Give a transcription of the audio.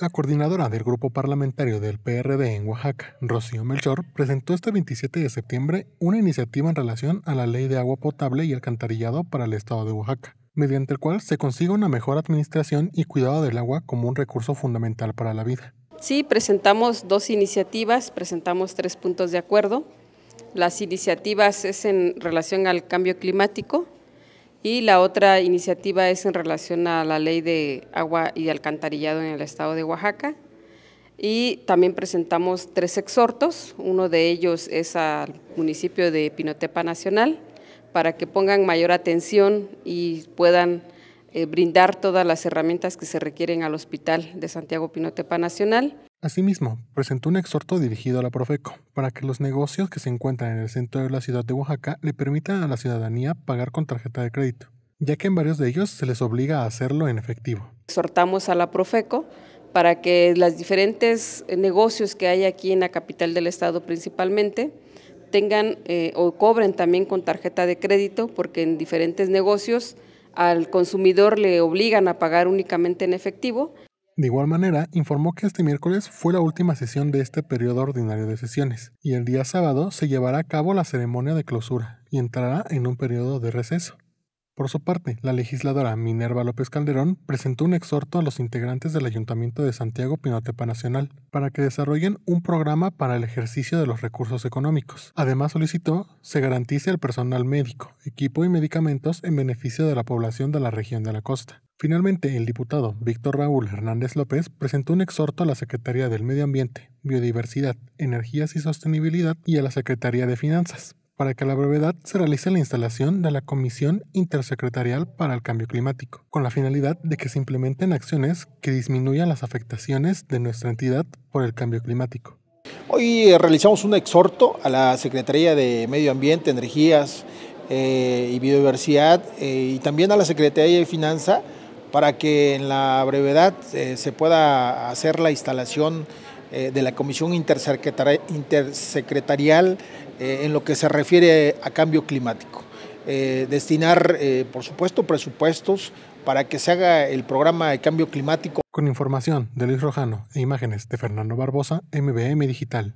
La coordinadora del grupo parlamentario del PRD en Oaxaca, Rocío Melchor, presentó este 27 de septiembre una iniciativa en relación a la ley de agua potable y alcantarillado para el estado de Oaxaca, mediante el cual se consigue una mejor administración y cuidado del agua como un recurso fundamental para la vida. Sí, presentamos dos iniciativas, presentamos tres puntos de acuerdo. Las iniciativas es en relación al cambio climático, y la otra iniciativa es en relación a la ley de agua y alcantarillado en el estado de Oaxaca. Y también presentamos tres exhortos, uno de ellos es al municipio de Pinotepa Nacional, para que pongan mayor atención y puedan eh, brindar todas las herramientas que se requieren al Hospital de Santiago Pinotepa Nacional. Asimismo, presentó un exhorto dirigido a la Profeco para que los negocios que se encuentran en el centro de la ciudad de Oaxaca le permitan a la ciudadanía pagar con tarjeta de crédito, ya que en varios de ellos se les obliga a hacerlo en efectivo. Exhortamos a la Profeco para que los diferentes eh, negocios que hay aquí en la capital del estado principalmente tengan eh, o cobren también con tarjeta de crédito, porque en diferentes negocios al consumidor le obligan a pagar únicamente en efectivo. De igual manera, informó que este miércoles fue la última sesión de este periodo ordinario de sesiones, y el día sábado se llevará a cabo la ceremonia de clausura y entrará en un periodo de receso. Por su parte, la legisladora Minerva López Calderón presentó un exhorto a los integrantes del Ayuntamiento de Santiago Pinotepa Nacional para que desarrollen un programa para el ejercicio de los recursos económicos. Además solicitó se garantice al personal médico, equipo y medicamentos en beneficio de la población de la región de la costa. Finalmente, el diputado Víctor Raúl Hernández López presentó un exhorto a la Secretaría del Medio Ambiente, Biodiversidad, Energías y Sostenibilidad y a la Secretaría de Finanzas para que a la brevedad se realice la instalación de la Comisión Intersecretarial para el Cambio Climático, con la finalidad de que se implementen acciones que disminuyan las afectaciones de nuestra entidad por el cambio climático. Hoy eh, realizamos un exhorto a la Secretaría de Medio Ambiente, Energías eh, y Biodiversidad eh, y también a la Secretaría de Finanza para que en la brevedad se pueda hacer la instalación de la Comisión Intersecretarial eh, en lo que se refiere a cambio climático. Eh, destinar, eh, por supuesto, presupuestos para que se haga el programa de cambio climático. Con información de Luis Rojano e imágenes de Fernando Barbosa, MBM Digital.